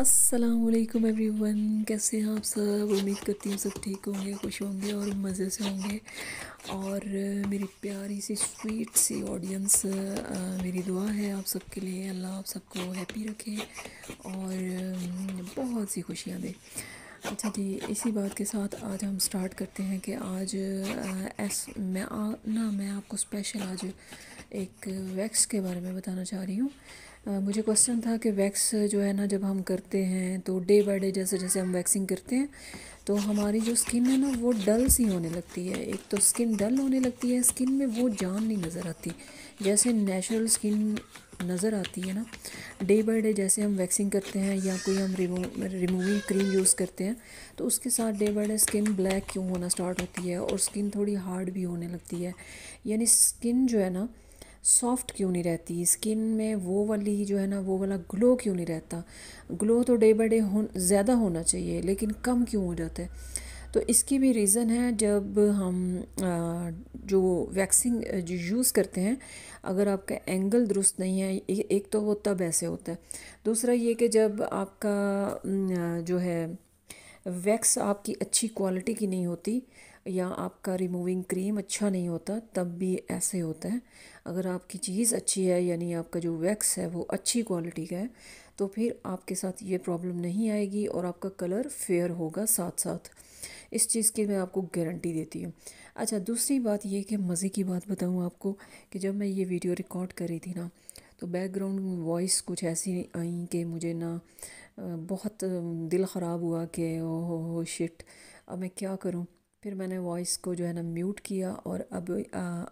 Aslam every one कैसे हैं आप सब उम्मीद करती हूँ सब ठीक होंगे खुश होंगे और मज़े से होंगे और मेरी प्यारी सी स्वीट सी ऑडियंस मेरी दुआ है आप सबके लिए अल्लाह आप सबको हैप्पी रखे और बहुत सी खुशियाँ दे अच्छा जी इसी बात के साथ आज हम स्टार्ट करते हैं कि आज एस मैं आ, ना मैं आपको स्पेशल आज एक वैक्स के बारे में बताना चाह रही हूँ मुझे क्वेश्चन था कि वैक्स जो है ना जब हम करते हैं तो डे बाय डे जैसे जैसे हम वैक्सिंग करते हैं तो हमारी जो स्किन है ना वो डल सी होने लगती है एक तो स्किन डल होने लगती है स्किन में वो जान नहीं नज़र आती जैसे नेचुरल स्किन नज़र आती है ना डे बाय डे जैसे हम वैक्सिंग करते हैं या कोई हम रिमूव रिमूविंग क्रीम यूज़ करते हैं तो उसके साथ day by day skin black क्यों होना स्टार्ट होती है और स्किन थोड़ी हार्ड भी होने लगती है यानी स्किन जो है ना सॉफ्ट क्यों नहीं रहती स्किन में वो वाली जो है ना वो वाला ग्लो क्यों नहीं रहता ग्लो तो डे बाई डे हो ज़्यादा होना चाहिए लेकिन कम क्यों हो जाता है तो इसकी भी रीज़न है जब हम जो वैक्सिंग जो यूज़ करते हैं अगर आपका एंगल दुरुस्त नहीं है एक तो वो तब ऐसे होता है दूसरा ये कि जब आपका जो है वैक्स आपकी अच्छी क्वालिटी की नहीं होती या आपका रिमूविंग क्रीम अच्छा नहीं होता तब भी ऐसे होता है अगर आपकी चीज़ अच्छी है यानी आपका जो वैक्स है वो अच्छी क्वालिटी का है तो फिर आपके साथ ये प्रॉब्लम नहीं आएगी और आपका कलर फेयर होगा साथ साथ इस चीज़ की मैं आपको गारंटी देती हूँ अच्छा दूसरी बात ये कि मज़े की बात बताऊँ आपको कि जब मैं ये वीडियो रिकॉर्ड कर रही थी ना तो बैकग्राउंड वॉइस कुछ ऐसी आई कि मुझे ना बहुत दिल ख़राब हुआ कि ओ हो शिट अब मैं क्या करूँ फिर मैंने वॉइस को जो है ना म्यूट किया और अब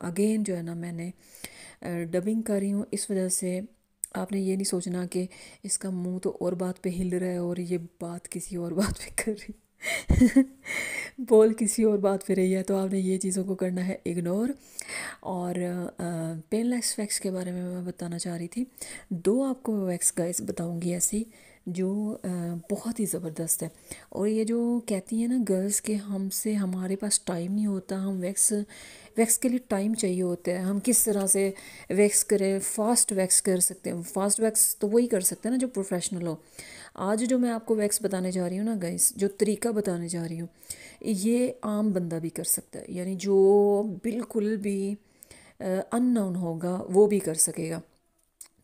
अगेन जो है ना मैंने डबिंग कर रही हूँ इस वजह से आपने ये नहीं सोचना कि इसका मुंह तो और बात पे हिल रहा है और ये बात किसी और बात पे कर रही बोल किसी और बात पे रही है तो आपने ये चीज़ों को करना है इग्नोर और पेनलेस वैक्स के बारे में मैं बताना चाह रही थी दो आपको वैक्स गाइस बताऊंगी ऐसी जो बहुत ही ज़बरदस्त है और ये जो कहती हैं ना गर्ल्स के हमसे हमारे पास टाइम नहीं होता हम वैक्स वैक्स के लिए टाइम चाहिए होता है हम किस तरह से वैक्स करें फास्ट वैक्स कर सकते हैं फास्ट वैक्स तो वही कर सकते हैं ना जो प्रोफेशनल हो आज जो मैं आपको वैक्स बताने जा रही हूँ ना गर्ल्स जो तरीका बताने जा रही हूँ ये आम बंदा भी कर सकता है यानी जो बिल्कुल भी अननाउन होगा वो भी कर सकेगा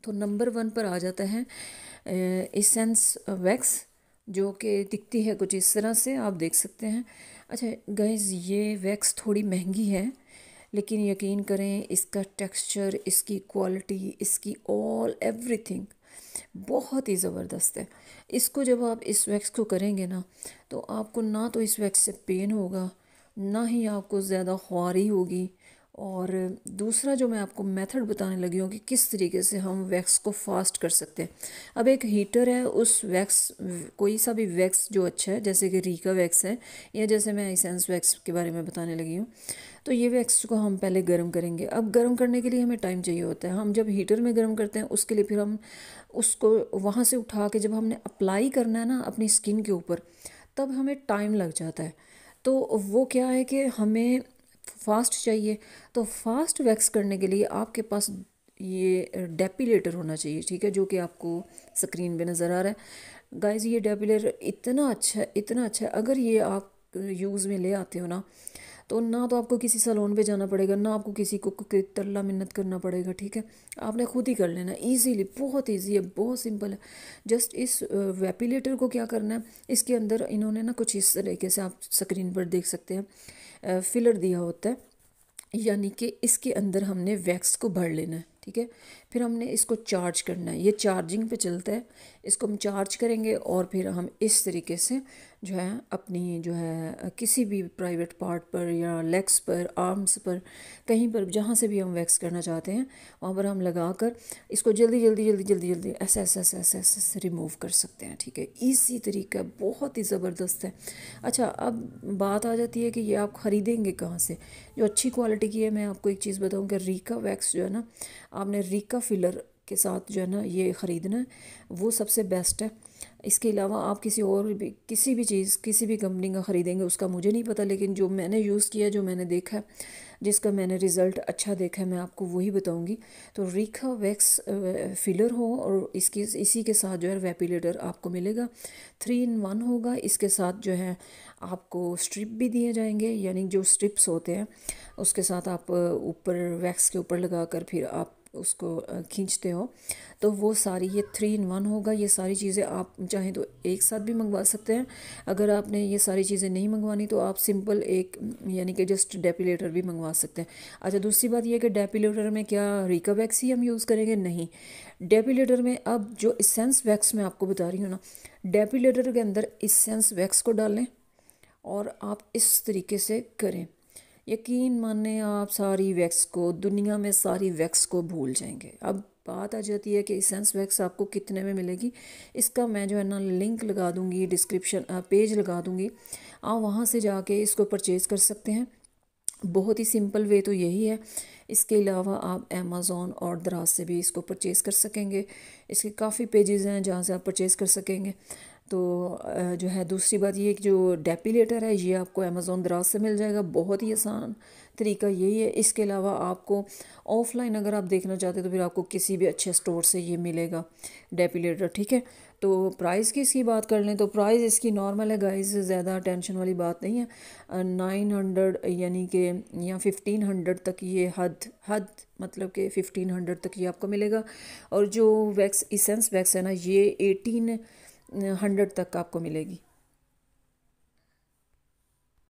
तो नंबर वन पर आ जाता है एसेंस वैक्स जो कि दिखती है कुछ इस तरह से आप देख सकते हैं अच्छा गैज़ ये वैक्स थोड़ी महंगी है लेकिन यकीन करें इसका टेक्सचर इसकी क्वालिटी इसकी ऑल एवरीथिंग बहुत ही ज़बरदस्त है इसको जब आप इस वैक्स को करेंगे ना तो आपको ना तो इस वैक्स से पेन होगा ना ही आपको ज़्यादा ख्वारी होगी और दूसरा जो मैं आपको मेथड बताने लगी हूँ कि किस तरीके से हम वैक्स को फास्ट कर सकते हैं अब एक हीटर है उस वैक्स कोई सा भी वैक्स जो अच्छा है जैसे कि रीका वैक्स है या जैसे मैं आईसेंस वैक्स के बारे में बताने लगी हूँ तो ये वैक्स को हम पहले गर्म करेंगे अब गर्म करने के लिए हमें टाइम चाहिए होता है हम जब हीटर में गर्म करते हैं उसके लिए फिर हम उसको वहाँ से उठा के जब हमने अप्लाई करना है ना अपनी स्किन के ऊपर तब हमें टाइम लग जाता है तो वो क्या है कि हमें फास्ट चाहिए तो फास्ट वैक्स करने के लिए आपके पास ये डेपिलेटर होना चाहिए ठीक है जो कि आपको स्क्रीन पे नज़र आ रहा है गाइज ये डेपिलेटर इतना अच्छा इतना अच्छा अगर ये आप यूज़ में ले आते हो ना तो ना तो आपको किसी सलोन पे जाना पड़ेगा ना आपको किसी को तरला मिन्नत करना पड़ेगा ठीक है आपने खुद ही कर लेना ईजीली बहुत ईजी है बहुत सिंपल है जस्ट इस वेपिलेटर को क्या करना है इसके अंदर इन्होंने ना कुछ इस तरीके से आप स्क्रीन पर देख सकते हैं फिलर दिया होता है यानी कि इसके अंदर हमने वैक्स को भर लेना है ठीक है फिर हमने इसको चार्ज करना है ये चार्जिंग पे चलता है इसको हम चार्ज करेंगे और फिर हम इस तरीके से जो है अपनी जो है किसी भी प्राइवेट पार्ट पर या लेग्स पर आर्म्स पर कहीं पर जहाँ से भी हम वैक्स करना चाहते हैं वहाँ पर हम लगा कर इसको जल्दी जल्दी जल्दी जल्दी जल्दी ऐसे ऐसे ऐसे ऐसे ऐसे रिमूव कर सकते हैं ठीक है ईजी तरीका बहुत ही ज़बरदस्त है अच्छा अब बात आ जाती है कि ये आप ख़रीदेंगे कहाँ से जो अच्छी क्वालिटी की है मैं आपको एक चीज़ बताऊँ कि रीका वैक्स जो है ना आपने रिका फिलर के साथ जो है ना ये ख़रीदना वो सबसे बेस्ट है इसके अलावा आप किसी और भी किसी भी चीज़ किसी भी कंपनी का ख़रीदेंगे उसका मुझे नहीं पता लेकिन जो मैंने यूज़ किया जो मैंने देखा जिसका मैंने रिज़ल्ट अच्छा देखा है मैं आपको वही बताऊंगी तो रीखा वैक्स फिलर हो और इसकी इसी के साथ जो है वेपिलेटर आपको मिलेगा थ्री इन वन होगा इसके साथ जो है आपको स्ट्रिप भी दिए जाएंगे यानी जो स्ट्रिप्स होते हैं उसके साथ आप ऊपर वैक्स के ऊपर लगा कर फिर आप उसको खींचते हो तो वो सारी ये थ्री इन वन होगा ये सारी चीज़ें आप चाहें तो एक साथ भी मंगवा सकते हैं अगर आपने ये सारी चीज़ें नहीं मंगवानी तो आप सिंपल एक यानी कि जस्ट डेपिलेटर भी मंगवा सकते हैं अच्छा दूसरी बात यह कि डेपिलेटर में क्या रिका वैक्स ही हम यूज़ करेंगे नहीं डेपिलेटर में अब जो इसेंस वैक्स मैं आपको बता रही हूँ ना डेपिलेटर के अंदर इसेंस वैक्स को डालें और आप इस तरीके से करें यकीन माने आप सारी वैक्स को दुनिया में सारी वैक्स को भूल जाएंगे अब बात आ जाती है कि इसेंस वैक्स आपको कितने में मिलेगी इसका मैं जो है ना लिंक लगा दूँगी डिस्क्रिप्शन पेज लगा दूँगी आप वहाँ से जाके इसको परचेज़ कर सकते हैं बहुत ही सिंपल वे तो यही है इसके अलावा आप अमेज़ोन और दराज से भी इसको परचेज़ कर सकेंगे इसके काफ़ी पेजेज़ हैं जहाँ से आप परचेज़ कर सकेंगे तो जो है दूसरी बात ये कि जो डेपीलेटर है ये आपको अमेज़ोन दराज से मिल जाएगा बहुत ही आसान तरीका यही है इसके अलावा आपको ऑफ़लाइन अगर आप देखना चाहते तो फिर आपको किसी भी अच्छे स्टोर से ये मिलेगा डेपीलेटर ठीक है तो प्राइस की इसकी बात कर लें तो प्राइस इसकी नॉर्मल है गाइस ज़्यादा टेंशन वाली बात नहीं है नाइन हंड्रेड यानी कि या फिफ्टीन हंड्रेड तक ये हद हद मतलब कि फिफ्टीन हंड्रेड तक ये आपको मिलेगा और जो वैक्स इसेंस वैक्स है ना ये एटीन हंड्रेड तक आपको मिलेगी